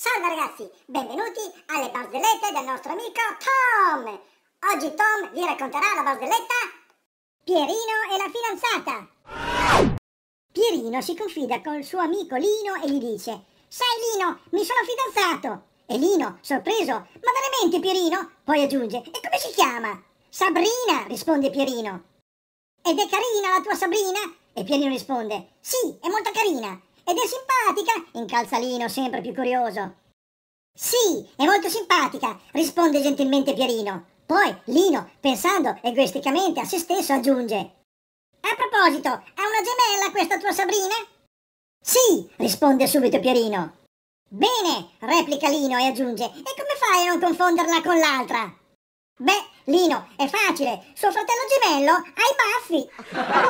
Salve ragazzi, benvenuti alle barzellette del nostro amico Tom! Oggi Tom vi racconterà la barzelletta Pierino e la fidanzata. Pierino si confida col suo amico Lino e gli dice Sai Lino, mi sono fidanzato! E Lino, sorpreso, ma veramente Pierino? Poi aggiunge, e come si chiama? Sabrina, risponde Pierino. Ed è carina la tua Sabrina? E Pierino risponde, sì, è molto carina. Ed è simpatica? incalza Lino, sempre più curioso. Sì, è molto simpatica, risponde gentilmente Pierino. Poi Lino, pensando egoisticamente a se stesso, aggiunge. A proposito, ha una gemella questa tua Sabrina? Sì, risponde subito Pierino. Bene, replica Lino e aggiunge. E come fai a non confonderla con l'altra? Beh, Lino, è facile. Suo fratello gemello ha i baffi.